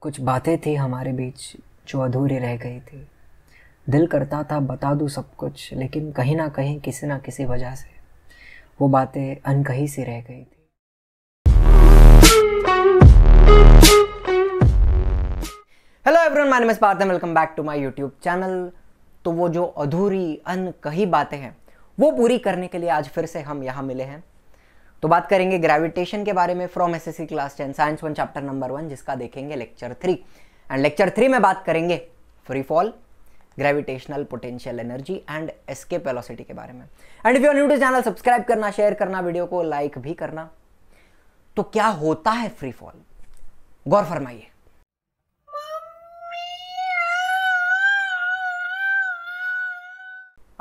कुछ बातें थी हमारे बीच जो अधूरी रह गई थी दिल करता था बता दूँ सब कुछ लेकिन कहीं ना कहीं किसी ना किसी वजह से वो बातें अनकही सी रह गई थी hello everyone my name is Parth welcome back to my YouTube channel तो वो जो अधूरी अनकही बातें हैं वो पूरी करने के लिए आज फिर से हम यहाँ मिले हैं तो बात करेंगे ग्रेविटेशन के बारे में from S S class ten science one chapter number one जिसका देखेंगे lecture three and lecture three में बात करेंगे free fall gravitational potential energy and escape velocity के बारे में and if you new to channel subscribe करना शेयर करना वीडियो को लाइक भी करना तो क्या होता है फ्री फॉल गौर फरमाइए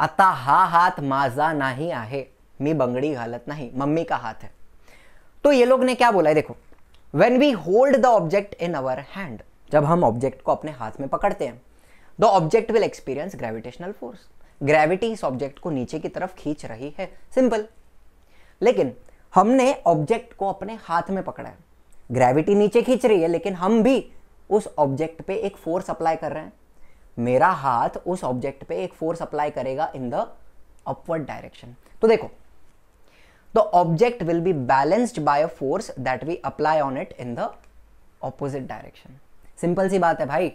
आता हा हात माझा नाही आहे मी बंगड़ी घालत नहीं मम्मी का हाथ है तो ये लोग ने क्या बोला है देखो when we hold the object in our hand जब हम ऑब्जेक्ट को अपने हाथ में पकड़ते हैं the object will experience gravitational force gravity इस ऑब्जेक्ट को नीचे की तरफ खींच रही है सिंपल लेकिन हमने ऑब्जेक्ट को अपने हाथ में पकड़ा है ग्रेविटी नीचे खींच रही है लेकिन हम भी उस ऑब्जेक्ट पे एक फोर्स अप्लाई कर रहे हैं मेरा हाथ उस ऑब्जेक्ट पे एक फोर्स अप्लाई करेगा इन द अपवर्ड डायरेक्शन तो देखो the object will be balanced by a force that we apply on it in the opposite direction simple सी बात है भाई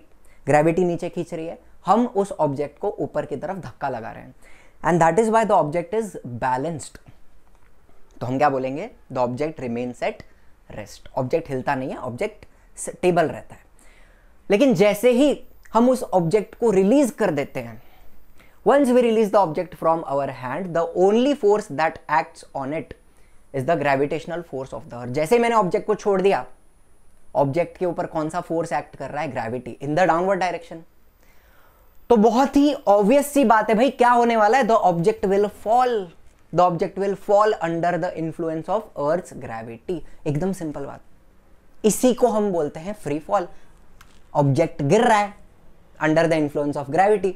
ग्रेविटी नीचे खींच रही है हम उस ऑब्जेक्ट को ऊपर की तरफ धक्का लगा रहे हैं and that is why the object is balanced तो हम क्या बोलेंगे the object remains at rest object हिलता नहीं है ऑब्जेक्ट स्टेबल रहता है लेकिन जैसे ही हम उस ऑब्जेक्ट को रिलीज कर देते हैं Once we release the object from our hand, the only force that acts on it is the gravitational force of the earth. जैसे मैंने ऑब्जेक्ट को छोड़ दिया ऑब्जेक्ट के ऊपर कौन सा फोर्स एक्ट कर रहा है gravity in the downward direction तो बहुत ही ऑब्वियस सी बात है भाई क्या होने वाला है the object will fall the object will fall under the influence of earth gravity एकदम सिंपल बात इसी को हम बोलते हैं फ्री फॉल ऑब्जेक्ट गिर रहा है under the influence of gravity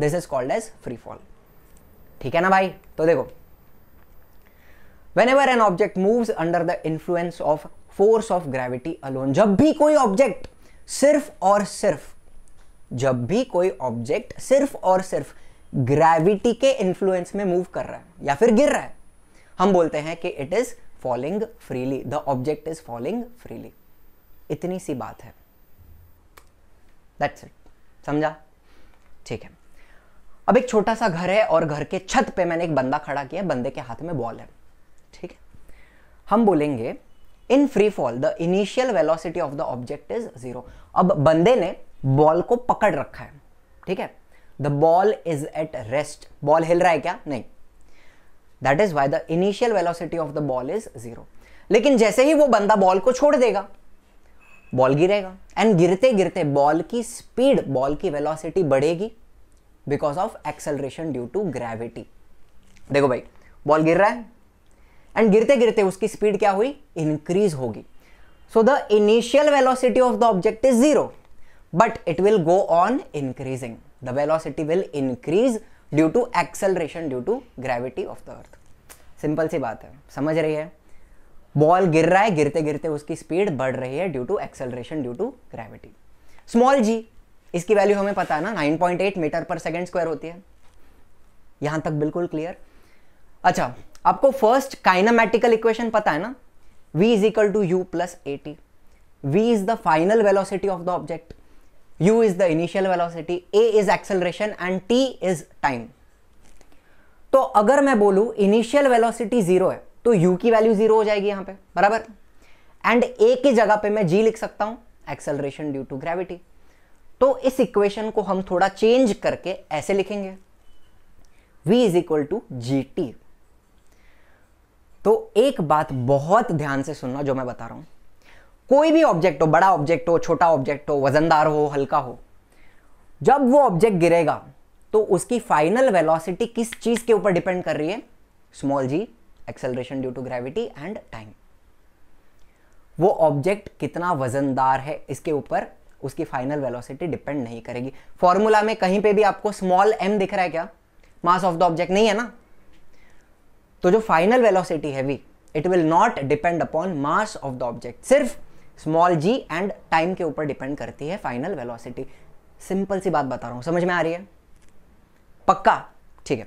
this is called as free fall ठीक है ना भाई तो देखो whenever an object moves under the influence of force of gravity alone जब भी कोई ऑब्जेक्ट सिर्फ और सिर्फ जब भी कोई ऑब्जेक्ट सिर्फ और सिर्फ ग्रेविटी के इन्फ्लुएंस में मूव कर रहा है या फिर गिर रहा है हम बोलते हैं कि it is falling freely the object is falling freely इतनी सी बात है दैट्स इट समझा ठीक है अब एक छोटा सा घर है और घर के छत पे मैंने एक बंदा खड़ा किया बंदे के हाथ में बॉल है ठीक है हम बोलेंगे in free fall the initial velocity of the object is zero अब बंदे ने बॉल को पकड़ रखा है ठीक है the ball is at rest ball हिल रहा है क्या नहीं that is why the initial velocity of the ball is zero लेकिन जैसे ही वो बंदा बॉल को छोड़ देगा बॉल गिरेगा एंड गिरते गिरते बॉल की स्पीड बॉल की वेलोसिटी बढ़ेगी because of acceleration due to gravity देखो भाई बॉल गिर रहा है एंड गिरते गिरते उसकी स्पीड क्या हुई इंक्रीज होगी so the initial velocity of the object is zero but it will go on increasing the velocity will increase due to acceleration due to gravity of the earth simple सी बात है समझ रही है ball गिर रहा है गिरते गिरते उसकी स्पीड बढ़ रही है due to acceleration due to gravity small g इसकी वैल्यू हमें पता है ना 9.8 मीटर पर सेकेंड स्क्वायर होती है यहां तक बिल्कुल क्लियर अच्छा आपको फर्स्ट काइनामेटिकल इक्वेशन पता है ना v is equal to u plus a t v is the final velocity of the object u is the initial velocity a is acceleration and t is time तो अगर मैं बोलूं initial velocity zero है तो u की value zero हो जाएगी यहां पे बराबर एंड a की जगह पे मैं g लिख सकता हूं एक्सेलरेशन ड्यू टू ग्रेविटी तो इस इक्वेशन को हम थोड़ा चेंज करके ऐसे लिखेंगे v is equal to g t तो एक बात बहुत ध्यान से सुनना जो मैं बता रहा हूं कोई भी ऑब्जेक्ट हो बड़ा ऑब्जेक्ट हो छोटा ऑब्जेक्ट हो वजनदार हो हल्का हो जब वो ऑब्जेक्ट गिरेगा तो उसकी फाइनल वेलोसिटी किस चीज़ के ऊपर डिपेंड कर रही है small g acceleration due to gravity and time वो ऑब्जेक्ट कितना वजनदार है इसके ऊपर उसकी फाइनल वेलोसिटी डिपेंड नहीं करेगी फॉर्मूला में कहीं पे भी आपको स्मॉल एम दिख रहा है क्या मास ऑफ द ऑब्जेक्ट नहीं है ना तो जो फाइनल वेलोसिटी है v it will not depend upon mass of the object सिर्फ स्मॉल जी एंड टाइम के ऊपर डिपेंड करती है फाइनल वेलोसिटी सिंपल सी बात बता रहा हूं समझ में आ रही है पक्का ठीक है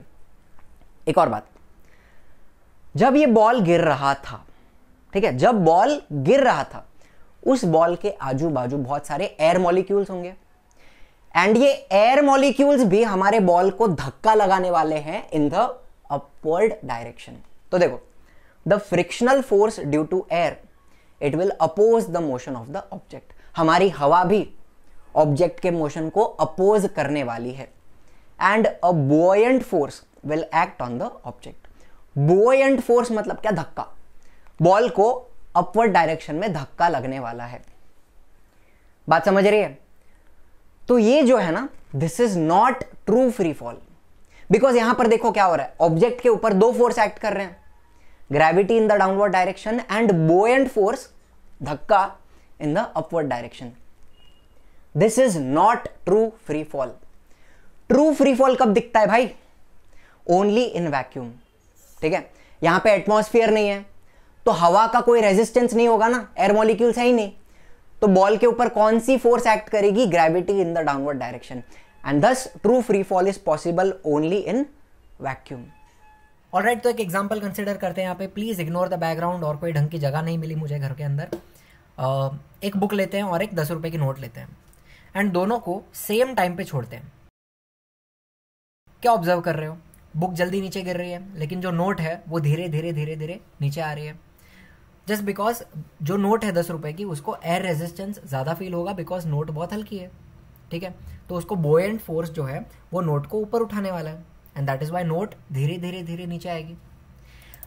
एक और बात जब ये बॉल गिर रहा था ठीक है जब बॉल गिर रहा था उस बॉल के आजू बाजू बहुत सारे एयर मॉलिक्यूल्स होंगे एंड ये एयर मॉलिक्यूल्स भी हमारे बॉल को धक्का लगाने वाले हैं इन द अपवर्ड डायरेक्शन तो देखो the frictional force due to air it will oppose the motion of the object हमारी हवा भी ऑब्जेक्ट के मोशन को अपोज करने वाली है and a buoyant force will act on the object buoyant force मतलब क्या धक्का बॉल को अपवर्ड डायरेक्शन में धक्का लगने वाला है बात समझ रही है तो ये जो है ना this is not true free fall because यहां पर देखो क्या हो रहा है ऑब्जेक्ट के ऊपर दो फोर्स एक्ट कर रहे हैं gravity in the downward direction and buoyant force धक्का in the upward direction this is not true free fall true free fall कब दिखता है भाई ओनली इन वैक्यूम ठीक है यहां पे एटमोस्फियर नहीं है तो हवा का कोई रेजिस्टेंस नहीं होगा ना एयर मॉलिक्यूल्स है ही नहीं तो बॉल के ऊपर कौन सी फोर्स एक्ट करेगी gravity in the downward direction and thus true free fall is possible only in vacuum और राइट तो एक एग्जाम्पल कंसिडर करते हैं यहाँ पे प्लीज़ इग्नोर द बैकग्राउंड और कोई ढंग की जगह नहीं मिली मुझे घर के अंदर uh, एक बुक लेते हैं और एक दस रुपए की नोट लेते हैं एंड दोनों को सेम टाइम पे छोड़ते हैं क्या ऑब्जर्व कर रहे हो बुक जल्दी नीचे गिर रही है लेकिन जो नोट है वो धीरे धीरे धीरे धीरे नीचे आ रही है जस्ट बिकॉज जो नोट है दस रुपए की उसको एयर रेजिस्टेंस ज़्यादा फील होगा बिकॉज नोट बहुत हल्की है ठीक है तो उसको एंड फोर्स जो है वो नोट को ऊपर उठाने वाला है and that is why note धीरे धीरे धीरे नीचे आएगी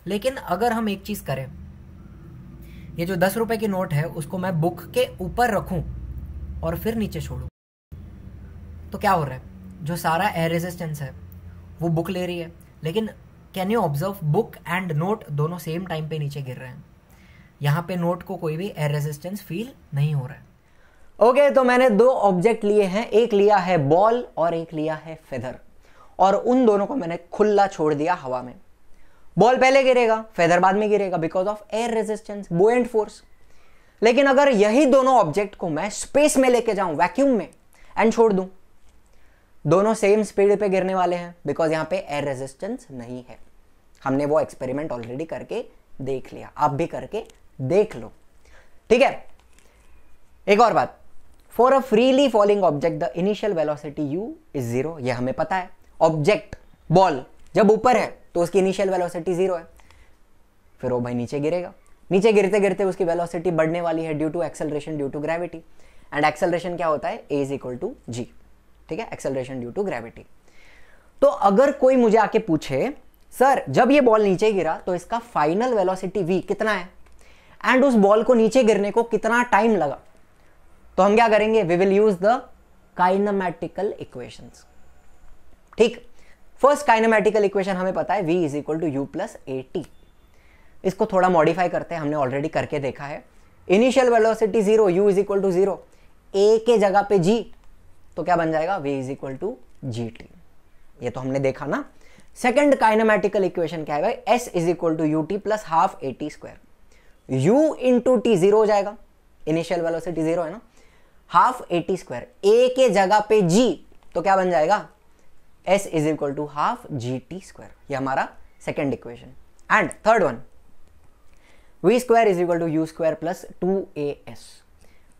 लेकिन अगर हम एक चीज़ करें ये जो दस रुपए की नोट है उसको मैं बुक के ऊपर रखूं और फिर नीचे छोड़ू तो क्या हो रहा है जो सारा एयर रेजिस्टेंस है वो बुक ले रही है लेकिन can you observe book and note दोनों सेम टाइम पे नीचे गिर रहे हैं यहाँ पे नोट को कोई भी एयर रेजिस्टेंस फील नहीं हो रहा है ओके okay, तो मैंने दो ऑब्जेक्ट लिए हैं एक लिया है बॉल और एक लिया है फेदर और उन दोनों को मैंने खुला छोड़ दिया हवा में बॉल पहले गिरेगा फेदर बाद में गिरेगा because of air resistance buoyant force लेकिन अगर यही दोनों ऑब्जेक्ट को मैं स्पेस में लेके जाऊं वैक्यूम में एंड छोड़ दूं दोनों सेम स्पीड पे गिरने वाले हैं बिकॉज यहां पे एयर रेजिस्टेंस नहीं है हमने वो एक्सपेरिमेंट ऑलरेडी करके देख लिया आप भी करके देख लो ठीक है एक और बात for a freely falling object the initial velocity u is zero हमें पता है ऑब्जेक्ट बॉल जब ऊपर है तो उसकी इनिशियल वेलोसिटी जीरो है फिर वो भाई नीचे गिरेगा नीचे गिरते गिरते उसकी वेलोसिटी बढ़ने वाली है due to acceleration due to gravity and acceleration क्या होता है a is equal to g ठीक है एक्सेलरेशन ड्यू टू ग्रेविटी तो अगर कोई मुझे आके पूछे सर जब ये बॉल नीचे गिरा तो इसका फाइनल वेलोसिटी वी कितना है एंड उस बॉल को नीचे गिरने को कितना टाइम लगा तो हम क्या करेंगे we will use the kinematical equation ठीक फर्स्ट काइनामेटिकल इक्वेशन हमें पता है v is equal to u plus a t इसको थोड़ा मॉडिफाई करते हैं हमने ऑलरेडी करके देखा है initial velocity zero u is equal to zero a के जगह पे जी तो क्या बन जाएगा v is equal to g t ये तो हमने देखा ना सेकेंड काइनामेटिकल इक्वेशन क्या है भाई s is equal to u t plus half a t square u into t zero हो जाएगा इनिशियल वेलोसिटी जीरो है ना half a t square a के जगह पे जी तो क्या बन जाएगा s is equal to half g t square यह हमारा second equation and third one v square is equal to u square plus two a s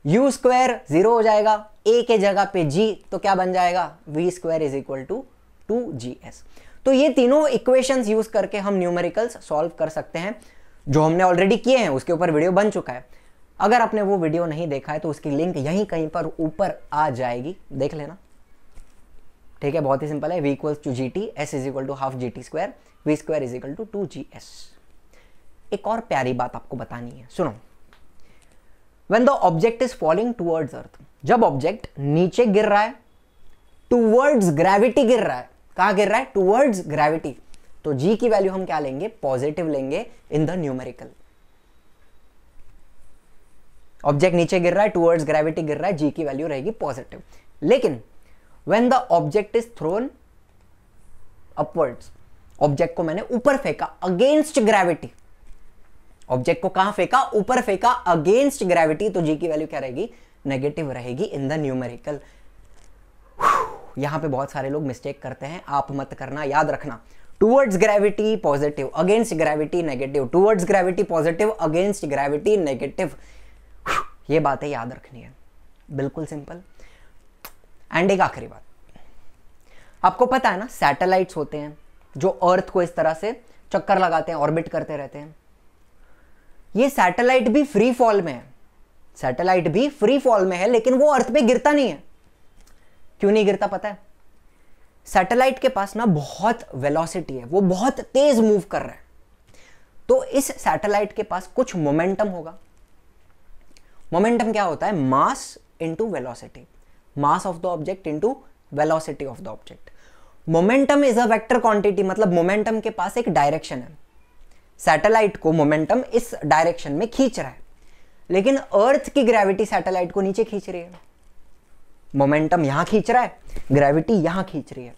u square zero हो जाएगा ए के जगह पे जी तो क्या बन जाएगा v square is equal to two g s तो ये तीनों इक्वेशंस यूज करके हम न्यूमेरिकल्स सॉल्व कर सकते हैं जो हमने ऑलरेडी किए हैं उसके ऊपर वीडियो बन चुका है अगर आपने वो वीडियो नहीं देखा है तो उसकी लिंक यहीं कहीं पर ऊपर आ जाएगी देख लेना ठीक है बहुत ही सिंपल है v equals to g t s is equal to half g t square v square is equal to two g s एक और प्यारी बात आपको बतानी है सुनो when the object is following towards earth जब ऑब्जेक्ट नीचे गिर रहा है टूवर्ड्स ग्रेविटी गिर रहा है कहा गिर रहा है टूवर्ड्स ग्रेविटी तो g की वैल्यू हम क्या लेंगे पॉजिटिव लेंगे इन द न्यूमेरिकल ऑब्जेक्ट नीचे गिर रहा है टूवर्ड्स ग्रेविटी गिर रहा है जी की वैल्यू रहेगी पॉजिटिव लेकिन when the object is thrown upwards object को मैंने ऊपर फेंका अगेंस्ट ग्रेविटी ऑब्जेक्ट को कहां फेंका ऊपर फेंका अगेंस्ट ग्रेविटी तो जी की वैल्यू क्या रहेगी नेगेटिव रहेगी इन द न्यूमेरिकल यहां पे बहुत सारे लोग मिस्टेक करते हैं आप मत करना याद रखना towards gravity positive against gravity negative towards gravity positive against gravity negative ये बातें याद रखनी है बिल्कुल सिंपल एंड एक आखिरी बात आपको पता है ना सैटेलाइट्स होते हैं जो अर्थ को इस तरह से चक्कर लगाते हैं ऑर्बिट करते रहते हैं ये सैटेलाइट भी फ्री फॉल में है सैटेलाइट भी फ्री फॉल में है लेकिन वो अर्थ पे गिरता नहीं है क्यों नहीं गिरता पता है सैटेलाइट के पास ना बहुत वेलोसिटी है वो बहुत तेज मूव कर रहा है तो इस सैटेलाइट के पास कुछ मोमेंटम होगा मोमेंटम क्या होता है mass into velocity mass of the object into velocity of the object momentum is a vector quantity मतलब मोमेंटम के पास एक डायरेक्शन है सैटेलाइट को मोमेंटम इस डायरेक्शन में खींच रहा है लेकिन अर्थ की ग्रेविटी सैटेलाइट को नीचे खींच रही है मोमेंटम यहां खींच रहा है ग्रेविटी यहां खींच रही है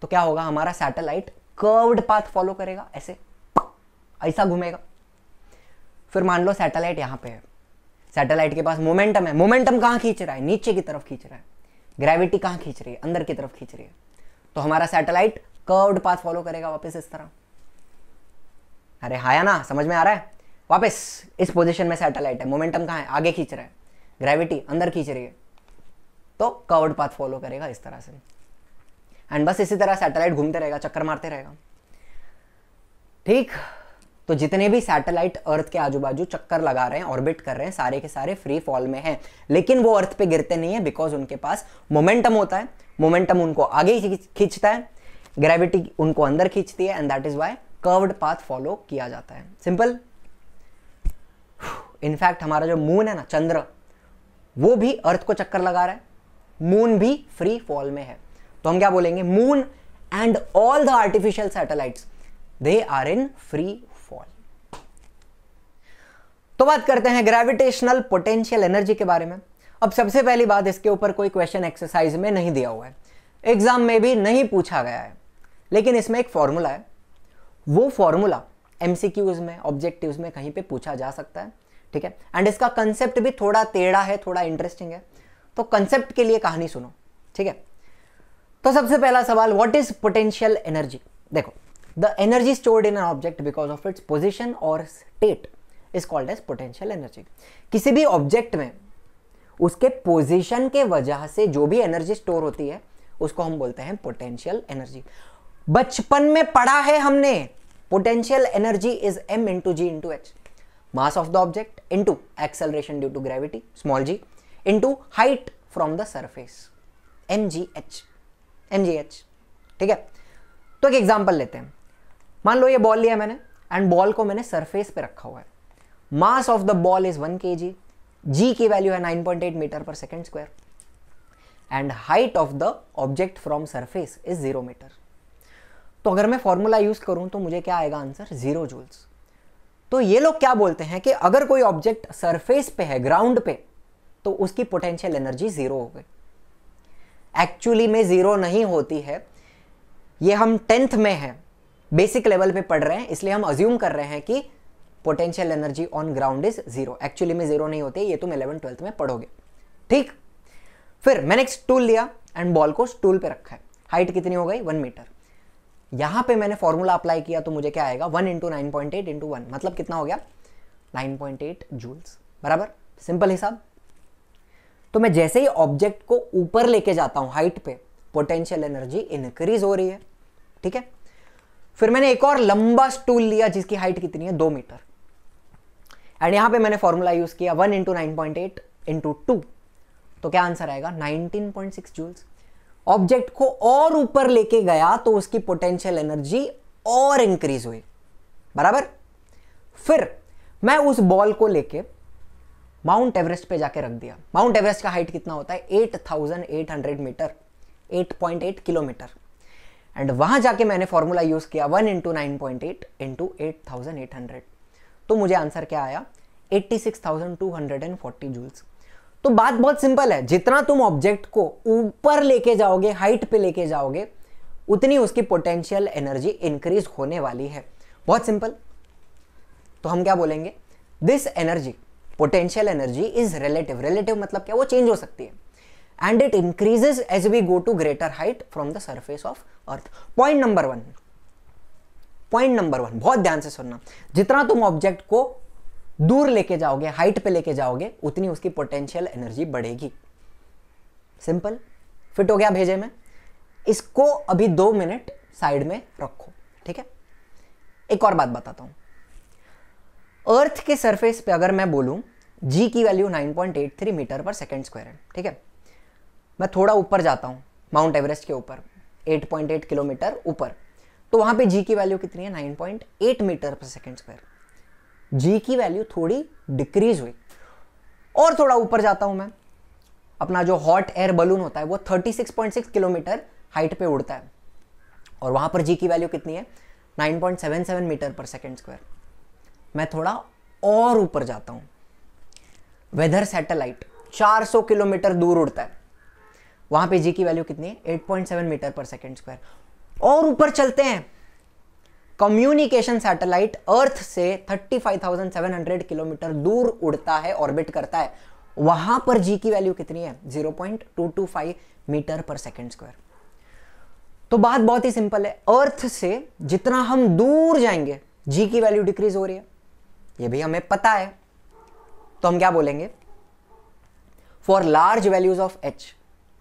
तो क्या होगा हमारा सैटेलाइट कर्व्ड पाथ फॉलो करेगा ऐसे ऐसा घूमेगा फिर मान लो सैटेलाइट यहां पे है सैटेलाइट के पास मोमेंटम है मोमेंटम कहाँ खींच रहा है नीचे की तरफ खींच रहा है ग्रेविटी कहाँ खींच रही है अंदर की तरफ खींच रही है तो हमारा सैटेलाइट कर्व्ड पाथ फॉलो करेगा वापस इस तरह अरे हाया ना समझ में आ रहा है वापस इस पोजीशन में सैटेलाइट है मोमेंटम कहाँ है आगे खींच रहा है ग्रेविटी अंदर खींच रही है तो कवर्ड पाथ फॉलो करेगा इस तरह से एंड बस इसी तरह सैटेलाइट घूमते रहेगा चक्कर मारते रहेगा ठीक तो जितने भी सैटेलाइट अर्थ के आजू बाजू चक्कर लगा रहे हैं ऑर्बिट कर रहे हैं सारे के सारे फ्री फॉल में हैं लेकिन वो अर्थ पे गिरते नहीं है बिकॉज उनके पास मोमेंटम होता है मोमेंटम उनको आगे खींचता है ग्रेविटी उनको अंदर खींचती है and that is why curved path follow किया जाता है सिंपल इनफैक्ट हमारा जो मून है ना चंद्र वो भी अर्थ को चक्कर लगा रहा है मून भी फ्री फॉल में है तो हम क्या बोलेंगे moon and all the artificial satellites they are in free fall तो बात करते हैं ग्रेविटेशनल पोटेंशियल एनर्जी के बारे में अब सबसे पहली बात इसके ऊपर कोई क्वेश्चन एक्सरसाइज में नहीं दिया हुआ है एग्जाम में भी नहीं पूछा गया है लेकिन इसमें एक फॉर्मूला है वो फॉर्मूला एमसीक्यूज में ऑब्जेक्टिव्स में कहीं पे पूछा जा सकता है ठीक है एंड इसका कंसेप्ट भी थोड़ा टेढ़ा है थोड़ा इंटरेस्टिंग है तो कंसेप्ट के लिए कहानी सुनो ठीक है तो सबसे पहला सवाल व्हाट इज पोटेंशियल एनर्जी देखो the energy stored in an object because of its position और state is called as potential energy किसी भी ऑब्जेक्ट में उसके पोजिशन के वजह से जो भी एनर्जी स्टोर होती है उसको हम बोलते हैं पोटेंशियल एनर्जी बचपन में पढ़ा है हमने potential energy is m into g into h mass of the object into acceleration due to gravity small g height from the surface m g h m g h ठीक है तो एक example लेते हैं मान लो ये बॉल लिया मैंने एंड बॉल को मैंने सरफेस पे रखा हुआ है mass of the ball is one k g g की वैल्यू है नाइन पॉइंट एट मीटर पर second square and height of the object from surface is zero metre तो अगर मैं फॉर्मूला यूज करूं तो मुझे क्या आएगा आंसर जीरो जूल्स तो ये लोग क्या बोलते हैं कि अगर कोई ऑब्जेक्ट सरफेस पे है ग्राउंड पे तो उसकी पोटेंशियल एनर्जी ज़ीरो हो गई एक्चुअली में ज़ीरो नहीं होती है ये हम टेंथ में हैं बेसिक लेवल पे पढ़ रहे हैं इसलिए हम अज्यूम कर रहे हैं कि potential energy on ground is zero actually में ज़ीरो नहीं होती ये तुम इलेवन ट्वेल्थ में पढ़ोगे ठीक फिर मैंने एक स्टूल लिया एंड बॉल को स्टूल पे रखा है हाइट कितनी हो गई वन मीटर यहां पे मैंने फॉर्मूला अप्लाई किया तो मुझे क्या आएगा one into nine point eight into one मतलब कितना हो गया नाइन पॉइंट एट जूल्स बराबर सिंपल हिसाब तो मैं जैसे ही ऑब्जेक्ट को ऊपर लेके जाता हूं हाइट पे पोटेंशियल एनर्जी इंक्रीज हो रही है ठीक है फिर मैंने एक और लंबा स्टूल लिया जिसकी हाइट कितनी है दो मीटर एंड यहां पे मैंने फॉर्मूला यूज किया one into nine point eight into two तो क्या आंसर आएगा nineteen point six joules object को और ऊपर लेके गया तो उसकी पोटेंशियल एनर्जी और इंक्रीज हुई बराबर फिर मैं उस बॉल को लेके माउंट एवरेस्ट पे जाके रख दिया माउंट एवरेस्ट का हाइट कितना होता है 8,800 मीटर 8.8 किलोमीटर एंड वहां जाके मैंने फॉर्मूला यूज़ किया one into nine point eight into eight thousand eight hundred तो मुझे आंसर क्या आया eighty six thousand two hundred and forty joules तो बात बहुत सिंपल है जितना तुम ऑब्जेक्ट को ऊपर लेके जाओगे हाइट पे लेके जाओगे उतनी उसकी पोटेंशियल एनर्जी इंक्रीज होने वाली है बहुत सिंपल तो हम क्या बोलेंगे this energy potential energy is relative relative मतलब क्या वो चेंज हो सकती है and it increases as we go to greater height from the surface of earth point number one point number one बहुत ध्यान से सुनना जितना तुम ऑब्जेक्ट को दूर लेके जाओगे हाइट पे लेके जाओगे उतनी उसकी पोटेंशियल एनर्जी बढ़ेगी सिंपल फिट हो गया भेजे में इसको अभी दो मिनट साइड में रखो ठीक है एक और बात बताता हूं अर्थ के सरफेस पे अगर मैं बोलूँ जी की वैल्यू 9.83 मीटर पर सेकेंड स्क्वायर है ठीक है मैं थोड़ा ऊपर जाता हूँ माउंट एवरेस्ट के ऊपर 8.8 किलोमीटर ऊपर तो वहाँ पे जी की वैल्यू कितनी है 9.8 मीटर पर सेकेंड स्क्वायर जी की वैल्यू थोड़ी डिक्रीज हुई और थोड़ा ऊपर जाता हूँ मैं अपना जो हॉट एयर बलून होता है वो 36.6 किलोमीटर हाइट पे उड़ता है और वहाँ पर जी की वैल्यू कितनी है 9.77 मीटर पर सेकेंड स्क्वायर मैं थोड़ा और ऊपर जाता हूं वेदर सैटेलाइट 400 किलोमीटर दूर उड़ता है वहां पे जी की वैल्यू कितनी है 8.7 मीटर पर सेकेंड स्क्वायर और ऊपर चलते हैं कम्युनिकेशन सैटेलाइट अर्थ से 35,700 किलोमीटर दूर उड़ता है ऑर्बिट करता है वहां पर जी की वैल्यू कितनी है 0.225 मीटर पर सेकेंड स्क्वायर तो बात बहुत ही सिंपल है अर्थ से जितना हम दूर जाएंगे जी की वैल्यू डिक्रीज हो रही है ये भी हमें पता है तो हम क्या बोलेंगे for large values of h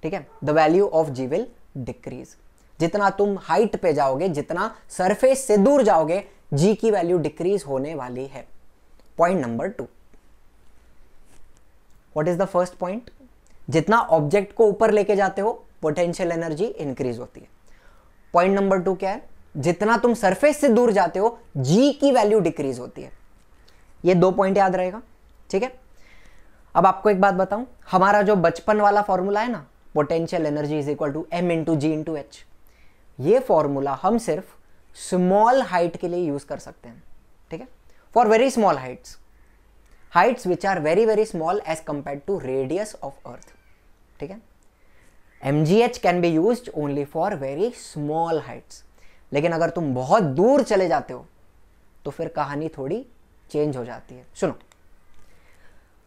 ठीक है the value of g will decrease जितना तुम हाइट पे जाओगे जितना सरफेस से दूर जाओगे जी की वैल्यू डिक्रीज होने वाली है point number two what is the first point जितना ऑब्जेक्ट को ऊपर लेके जाते हो पोटेंशियल एनर्जी इंक्रीज होती है पॉइंट नंबर टू क्या है जितना तुम सरफेस से दूर जाते हो जी की वैल्यू डिक्रीज होती है ये दो पॉइंट याद रहेगा ठीक है अब आपको एक बात बताऊं हमारा जो बचपन वाला फॉर्मूला है ना potential energy is equal to m into g into h ये फॉर्मूला हम सिर्फ स्मॉल हाइट के लिए यूज कर सकते हैं ठीक है for very small heights heights which are very very small as compare to radius of earth ठीक है m g h can be use only for very small heights लेकिन अगर तुम बहुत दूर चले जाते हो तो फिर कहानी थोड़ी चेंज हो जाती है सुनो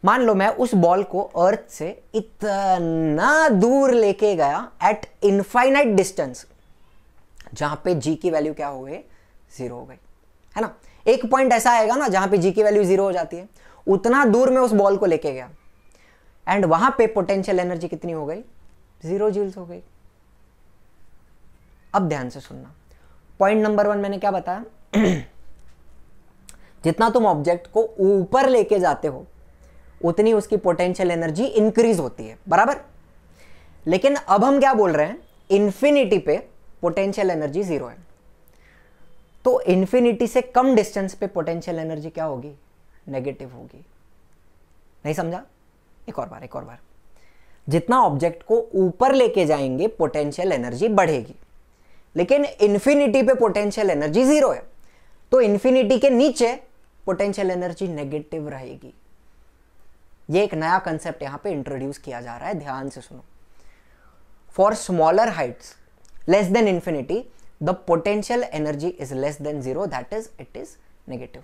मान लो मैं उस बॉल को अर्थ से इतना दूर लेके गया एट इनफाइनाइट डिस्टेंस जहां पे जी की वैल्यू क्या हो गई जीरो हो गई है ना एक पॉइंट ऐसा आएगा ना जहां पे जी की वैल्यू जीरो हो जाती है उतना दूर में उस बॉल को लेके गया एंड वहां पे पोटेंशियल एनर्जी कितनी हो गई जीरो जील्स हो गई अब ध्यान से सुनना पॉइंट नंबर वन मैंने क्या बताया जितना तुम ऑब्जेक्ट को ऊपर लेके जाते हो उतनी उसकी पोटेंशियल एनर्जी इंक्रीज होती है बराबर लेकिन अब हम क्या बोल रहे हैं इन्फिनिटी पे पोटेंशियल एनर्जी जीरो है तो इन्फिनिटी से कम डिस्टेंस पे पोटेंशियल एनर्जी क्या होगी नेगेटिव होगी नहीं समझा एक और बार एक और बार जितना ऑब्जेक्ट को ऊपर लेके जाएंगे पोटेंशियल एनर्जी बढ़ेगी लेकिन इन्फिनिटी पे पोटेंशियल एनर्जी जीरो है तो इन्फिनिटी के नीचे पोटेंशियल एनर्जी नेगेटिव रहेगी ये एक नया कंसेप्ट यहां पे इंट्रोड्यूस किया जा रहा है ध्यान से सुनो for smaller heights less than infinity the potential energy is less than zero that is it is negative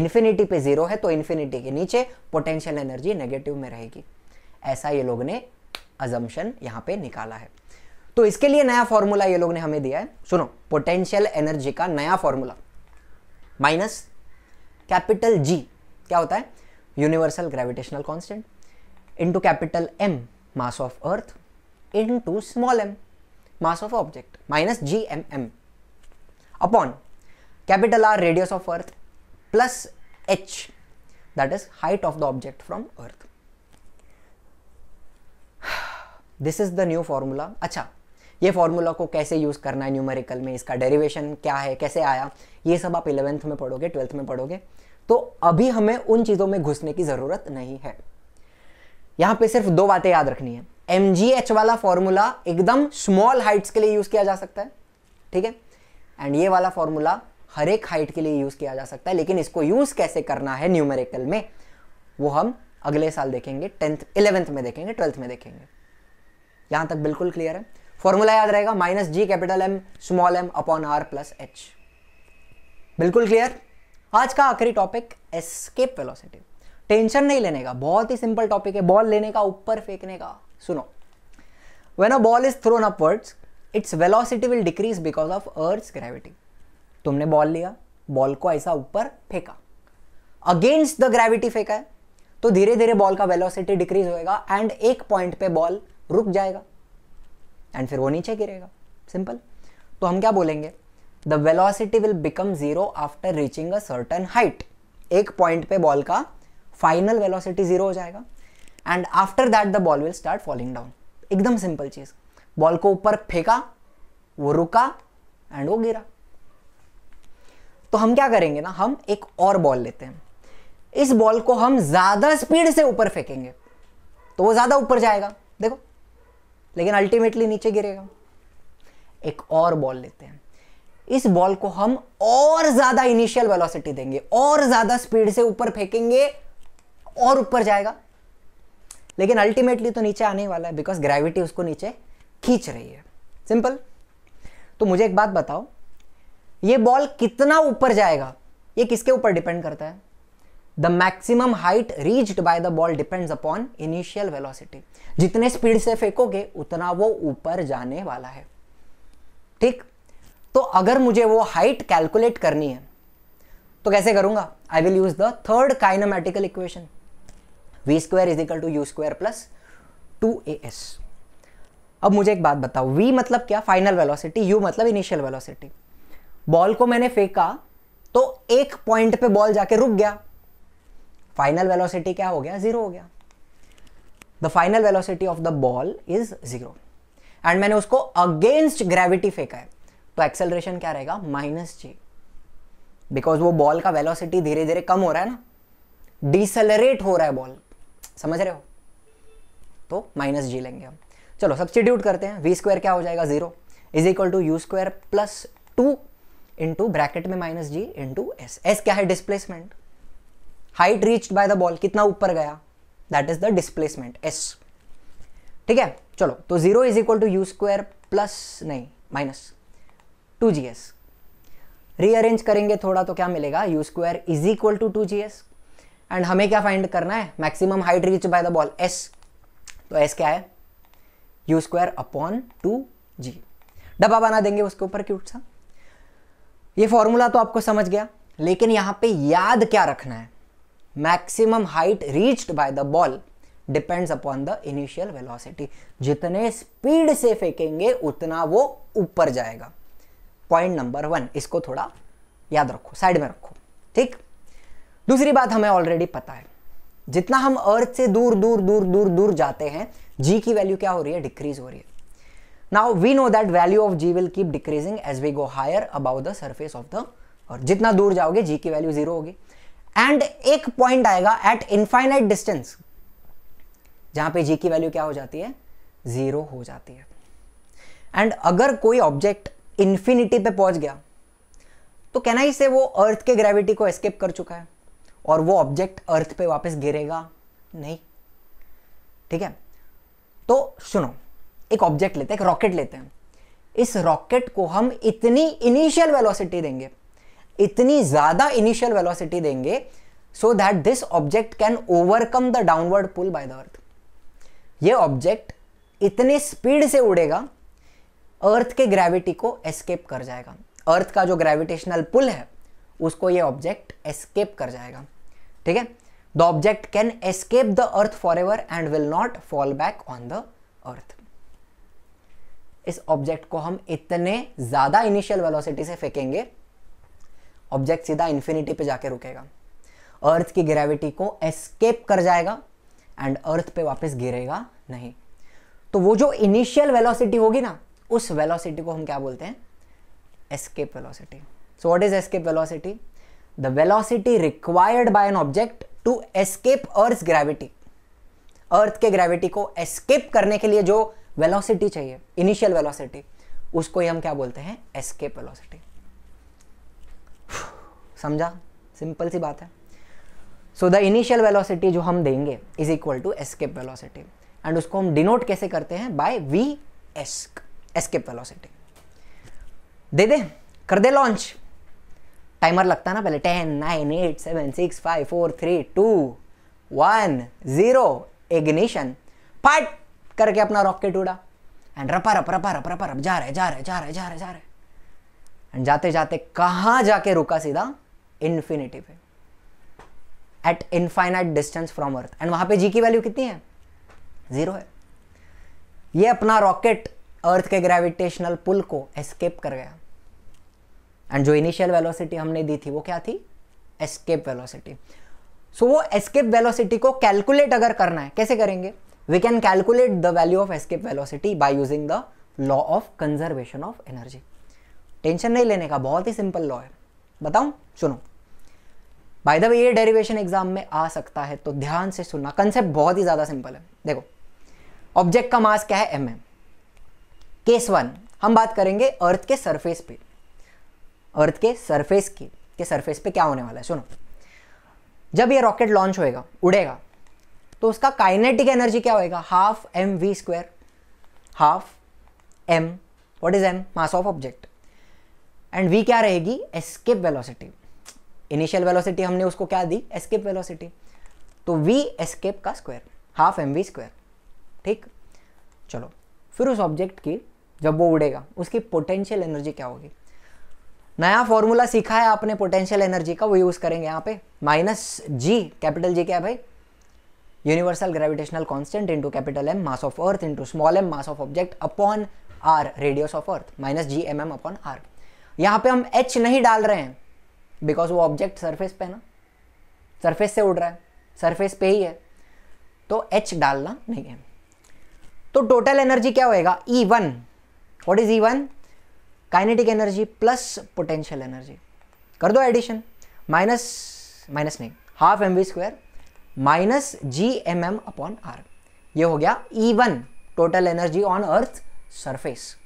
infinity पे जीरो है तो इन्फिनिटी के नीचे पोटेंशियल एनर्जी नेगेटिव में रहेगी ऐसा ये लोग ने अजम्पन यहां पे निकाला है तो इसके लिए नया फॉर्मूला ये लोग ने हमें दिया है सुनो पोटेंशियल एनर्जी का नया फॉर्मूला माइनस कैपिटल जी क्या होता है universal gravitational constant into capital M mass of earth into small m mass of object minus G M m upon capital R radius of earth plus H that is height of the object from earth this is the new formula अच्छा ये formula को कैसे use करना है numerical में इसका derivation क्या है कैसे आया ये सब आप इलेवेंथ में पढ़ोगे ट्वेल्थ में पढ़ोगे तो अभी हमें उन चीज़ों में घुसने की ज़रूरत नहीं है यहां पे सिर्फ दो बातें याद रखनी है एम वाला फॉर्मूला एकदम स्मॉल हाइट्स के लिए यूज़ किया जा सकता है ठीक है एंड ये वाला फॉर्मूला हर एक हाइट के लिए यूज़ किया जा सकता है लेकिन इसको यूज़ कैसे करना है न्यूमेरिकल में वो हम अगले साल देखेंगे टेंथ इलेवेंथ में देखेंगे ट्वेल्थ में देखेंगे यहां तक बिल्कुल क्लियर है फॉर्मूला याद रहेगा minus g capital m small m upon r plus h बिल्कुल क्लियर आज का आखिरी टॉपिक एस्केप वेलोसिटी टेंशन नहीं लेने का बहुत ही सिंपल टॉपिक है बॉल लेने का ऊपर फेंकने का सुनो when a ball is thrown upwards its velocity will decrease because of earth gravity तुमने बॉल लिया बॉल को ऐसा ऊपर फेंका अगेंस्ट द ग्रेविटी फेंका है तो धीरे धीरे बॉल का वेलोसिटी डिक्रीज होएगा एंड एक पॉइंट पे बॉल रुक जाएगा एंड फिर वो नीचे गिरेगा सिंपल तो हम क्या बोलेंगे the velocity will become zero after reaching a certain height एक पॉइंट पे बॉल का फाइनल वेलोसिटी जीरो हो जाएगा and after that the ball will start falling down एकदम सिंपल चीज़ बॉल को ऊपर फेंका वो रुका एंड वो गिरा तो हम क्या करेंगे ना हम एक और बॉल लेते हैं इस बॉल को हम ज़्यादा स्पीड से ऊपर फेंकेंगे तो वो ज़्यादा ऊपर जाएगा देखो लेकिन अल्टीमेटली नीचे गिरेगा एक और बॉल लेते हैं इस बॉल को हम और ज्यादा इनिशियल वेलोसिटी देंगे और ज्यादा स्पीड से ऊपर फेंकेंगे और ऊपर जाएगा लेकिन अल्टीमेटली तो नीचे आने वाला है बिकॉज ग्रेविटी उसको नीचे खींच रही है सिंपल तो मुझे एक बात बताओ ये बॉल कितना ऊपर जाएगा ये किसके ऊपर डिपेंड करता है the maximum height reached by the ball depends upon initial velocity जितने स्पीड से फेंकोगे उतना वो ऊपर जाने वाला है ठीक तो अगर मुझे वो हाइट कैलकुलेट करनी है तो कैसे करूंगा I will use the third kinematical equation v square is equal to u square plus two a s अब मुझे एक बात बताओ वी मतलब क्या फाइनल वेलोसिटी यू मतलब इनिशियल वेलोसिटी बॉल को मैंने फेंका तो एक पॉइंट पे बॉल जाके रुक गया फाइनल वेलोसिटी क्या हो गया जीरो हो गया the final velocity of the ball is zero and मैंने उसको अगेंस्ट ग्रेविटी फेंका है तो एक्सेलरेशन क्या रहेगा माइनस जी बिकॉज वो बॉल का वेलोसिटी धीरे धीरे कम हो रहा है ना डिसलरेट हो रहा है बॉल समझ रहे हो तो माइनस जी लेंगे हम चलो सब्सटीट्यूट करते हैं वी स्क्वायर क्या हो जाएगा zero is equal to u square plus two into bracket में minus g into s s क्या है displacement height reach by the ball कितना ऊपर गया that is the displacement s ठीक है चलो तो zero is equal to u square plus नहीं minus two g s rearrange करेंगे थोड़ा तो क्या मिलेगा u square is equal to two g s and हमें क्या फाइंड करना है maximum height reach by the ball s तो एस क्या है u square upon two g डब्बा बना देंगे उसके ऊपर क्यूट सा ये फॉर्मूला तो आपको समझ गया लेकिन यहां पे याद क्या रखना है maximum height reached by the ball depends upon the initial velocity जितने स्पीड से फेंकेंगे उतना वो ऊपर जाएगा पॉइंट नंबर वन इसको थोड़ा याद रखो साइड में रखो ठीक दूसरी बात हमें ऑलरेडी पता है जितना हम अर्थ से दूर दूर दूर दूर दूर जाते हैं जी की वैल्यू क्या हो रही है डिक्रीज हो रही है now we know that value of g will keep decreasing as we go higher about the surface of the अर्थ जितना दूर जाओगे जी की वैल्यू जीरो होगी एंड एक पॉइंट आएगा एट इनफाइनाइट डिस्टेंस जहां पे जी की वैल्यू क्या हो जाती है जीरो हो जाती है एंड अगर कोई ऑब्जेक्ट इन्फिनिटी पे पहुंच गया तो कहना ही से वो अर्थ के ग्रेविटी को एस्केप कर चुका है और वो ऑब्जेक्ट अर्थ पे वापस गिरेगा नहीं ठीक है तो सुनो एक ऑब्जेक्ट लेते हैं एक रॉकेट लेते हैं इस रॉकेट को हम इतनी इनिशियल वेलोसिटी देंगे इतनी ज्यादा इनिशियल वेलोसिटी देंगे so that this object can overcome the downward pull by the earth ये ऑब्जेक्ट इतने स्पीड से उड़ेगा अर्थ के ग्रेविटी को एस्केप कर जाएगा अर्थ का जो ग्रेविटेशनल पुल है उसको ये ऑब्जेक्ट एस्केप कर जाएगा ठीक है the object can escape the earth for ever and will not fall back on the earth इस ऑब्जेक्ट को हम इतने ज़्यादा इनिशियल वेलोसिटी से फेंकेंगे ऑब्जेक्ट सीधा इन्फिनिटी पे जाके रुकेगा अर्थ की ग्रेविटी को एस्केप कर जाएगा एंड अर्थ पे वापस गिरेगा नहीं तो वो जो इनिशियल वेलोसिटी होगी ना उस वेलोसिटी को हम क्या बोलते हैं escape velocity so what is escape velocity the velocity required by an object to escape earth gravity earth के ग्रेविटी को एस्केप करने के लिए जो वेलोसिटी चाहिए इनिशियल वेलोसिटी उसको ही हम क्या बोलते हैं एस्केप वेलोसिटी समझा सिंपल सी बात है सो द इनिशियल वेलोसिटी जो हम देंगे is equal to escape velocity and उसको हम डिनोट कैसे करते हैं by v esc escape velocity दे दे कर दे लॉन्च टाइमर लगता है ना पहले ten nine eight seven six five four three two one zero ignition फाट करके अपना रॉकेट उड़ा एंड रपा रप रपा रप रपा रप जा रहे जा रहे जा रहे जा रहे जा रहे एंड जाते जाते कहाँ जाके रुका सीधा इन्फिनिटी पे at infinite distance from earth and वहां पे जी की वैल्यू कितनी है ज़ीरो है ये अपना रॉकेट अर्थ के ग्रेविटेशनल पुल को एस्केप कर गया एंड जो इनिशियल वेलोसिटी हमने दी थी वो क्या थी एस्केप वेलोसिटी सो वो एस्केप वेलोसिटी को कैलकुलेट अगर करना है कैसे करेंगे we can calculate the value of escape velocity by using the law of conservation of energy tension नहीं लेने का बहुत ही सिंपल लॉ है बताऊं सुनो बाय द वे ये डेरिवेशन एग्जाम में आ सकता है तो ध्यान से सुनना कंसेप्ट बहुत ही ज़्यादा सिंपल है देखो ऑब्जेक्ट का मास क्या है एम एम केस वन हम बात करेंगे अर्थ के सरफेस पे अर्थ के सरफेस की के सरफेस पे क्या होने वाला है सुनो जब ये रॉकेट लॉन्च होएगा उड़ेगा तो उसका काइनेटिक एनर्जी क्या होएगा half m v square half m what is m mass of object and v क्या रहेगी एस्केप वेलोसिटी इनिशियल वेलोसिटी हमने उसको क्या दी एस्केप वेलोसिटी तो वी एस्केप का square half m v square ठीक चलो फिर उस ऑब्जेक्ट की जब वो उड़ेगा उसकी पोटेंशियल एनर्जी क्या होगी नया फॉर्मूला सीखा है आपने पोटेंशियल एनर्जी का वो यूज़ करेंगे यहाँ पे माइनस जी कैपिटल जी क्या है भाई universal gravitational constant into capital M mass of earth into small m mass of object upon R radius of earth minus G M m upon R यहाँ पे हम H नहीं डाल रहे हैं बिकॉज वो ऑब्जेक्ट सरफेस पे ना सरफेस से उड़ रहा है सरफेस पे ही है तो एच डालना नहीं है तो टोटल एनर्जी क्या होएगा E one what is E one kinetic energy plus potential energy कर दो एडिशन माइनस माइनस नहीं half m v square minus G M m upon R ये हो गया E one total energy on earth surface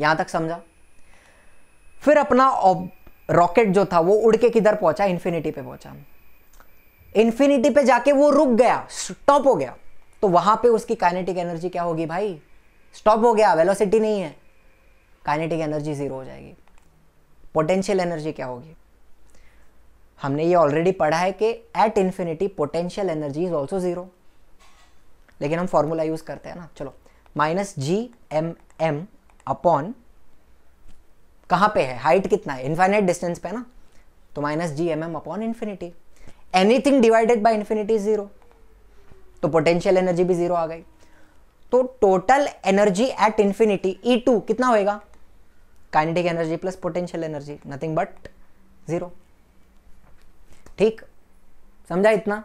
यहां तक समझा फिर अपना रॉकेट जो था वो उड़ के किधर पहुंचा इन्फिनिटी पे पहुंचा इन्फिनिटी पे जाके वो रुक गया स्टॉप हो गया तो वहां पे उसकी काइनेटिक एनर्जी क्या होगी भाई स्टॉप हो गया वेलोसिटी नहीं है काइनेटिक एनर्जी जीरो हो जाएगी पोटेंशियल एनर्जी क्या होगी हमने ये ऑलरेडी पढ़ा है कि at infinity potential energy is also zero लेकिन हम फॉर्मूला यूज़ करते हैं ना चलो minus G M m upon कहाँ पे है हाइट कितना है इन्फाइनाइट डिस्टेंस पे ना तो minus G M m upon infinity anything divided by infinity zero तो पोटेंशियल एनर्जी भी जीरो आ गई तो total energy at infinity E two कितना होएगा kinetic energy plus potential energy nothing but zero ठीक समझा इतना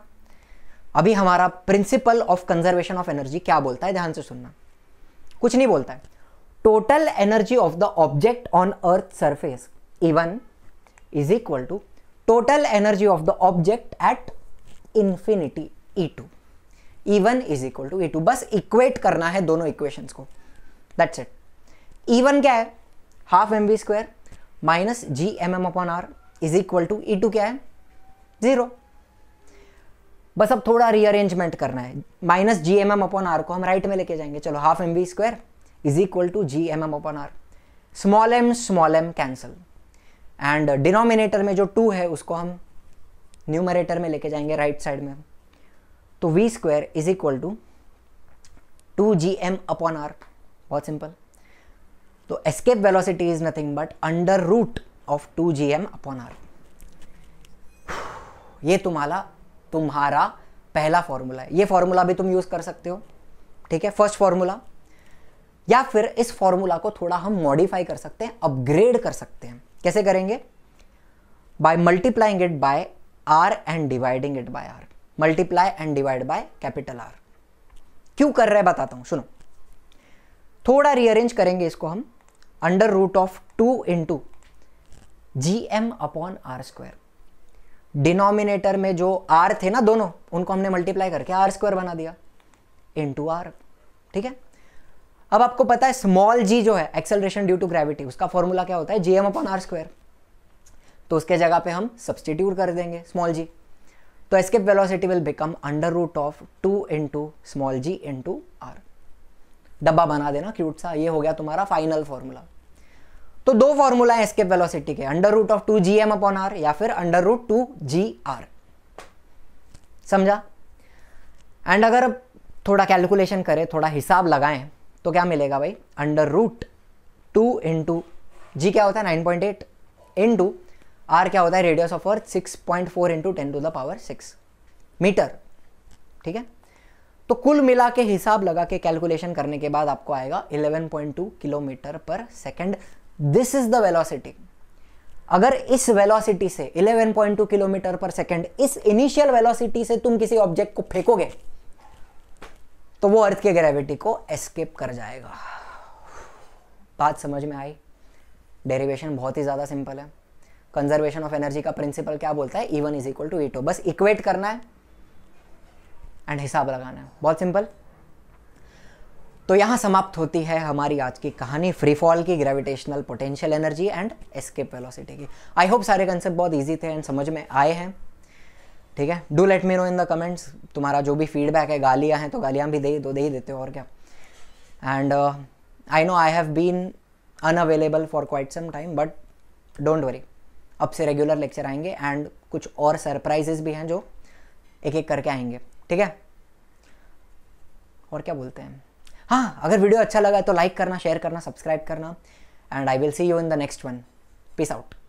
अभी हमारा principle of conservation of energy क्या बोलता है ध्यान से सुनना कुछ नहीं बोलता है total energy of the object on earth's surface E1 is equal to total energy of the object at infinity E2 is equal to E two बस इक्वेट करना है दोनों इक्वेशन को दैट्स इट ईवन क्या है half m v square minus G M m upon R is equal to E two क्या है zero बस अब थोड़ा रीअरेंजमेंट करना है minus G M m upon R को हम राइट में लेके जाएंगे चलो half m v square equal to G M m upon R small m small m cancel and denominator में जो टू है उसको हम न्यूमरेटर में लेके जाएंगे राइट right साइड में तो v square is equal to two G M upon R बहुत सिंपल तो escape velocity is nothing but under root of two G M upon R ये तुम्हारा तुम्हारा पहला फॉर्मूला है ये फॉर्मूला भी तुम यूज़ कर सकते हो ठीक है फर्स्ट फॉर्मूला या फिर इस फॉर्मूला को थोड़ा हम मॉडिफाई कर सकते हैं अपग्रेड कर सकते हैं कैसे करेंगे by multiplying it by R and dividing it by R multiply and divide by capital R क्यों कर रहे हैं बताता हूं सुनो थोड़ा रीअरेंज करेंगे इसको हम under root of two into G M upon R square denominator में जो आर थे ना दोनों उनको हमने मल्टीप्लाई करके आर स्क्वायर बना दिया इंटू आर ठीक है अब आपको पता है स्मॉल जी जो है एक्सेलरेशन ड्यू टू ग्रेविटी उसका फॉर्मूला क्या होता है G M upon R square तो उसके जगह पे हम सब्सटीट्यूट कर देंगे स्मॉल जी तो escape velocity will become under root of two into small g into R डब्बा बना देना क्यूट सा ये हो गया तुम्हारा फाइनल फॉर्मूला तो दो फॉर्मूला है एस्केप वेलोसिटी के under root of two G M upon R या फिर under root two g R समझा एंड अगर थोड़ा कैलकुलेशन करें थोड़ा हिसाब लगाएं तो क्या मिलेगा भाई under root two into g क्या होता है nine point eight into R क्या होता है radius of earth six point four into ten to the power six metre ठीक है तो कुल मिला के हिसाब लगा के कैलकुलेशन करने के बाद आपको आएगा 11.2 किलोमीटर पर second this is the velocity अगर इस वेलोसिटी से 11.2 किलोमीटर पर सेकंड इस इनिशियल वेलोसिटी से तुम किसी ऑब्जेक्ट को फेंकोगे तो वो अर्थ के ग्रेविटी को एस्केप कर जाएगा बात समझ में आई डेरिवेशन बहुत ही ज़्यादा सिंपल है कंजर्वेशन ऑफ एनर्जी का प्रिंसिपल क्या बोलता है E one is equal to E two बस इक्वेट करना है एंड हिसाब लगाना है बहुत सिंपल तो यहाँ समाप्त होती है हमारी आज की कहानी फ्री फॉल की gravitational potential energy and escape velocity की आई होप सारे कंसेप्ट बहुत ईजी थे एंड समझ में आए हैं ठीक है do let me know in the comments तुम्हारा जो भी फीडबैक है गालियाँ हैं तो गालियाँ भी दे दो तो दे ही देते हो और क्या and I know I have been unavailable for quite some time but don't worry अब से रेगुलर लेक्चर आएंगे एंड कुछ और सरप्राइजेस भी हैं जो एक एक करके आएंगे ठीक है और क्या बोलते हैं हाँ अगर वीडियो अच्छा लगा तो लाइक करना शेयर करना सब्सक्राइब करना and I will see you in the next one peace out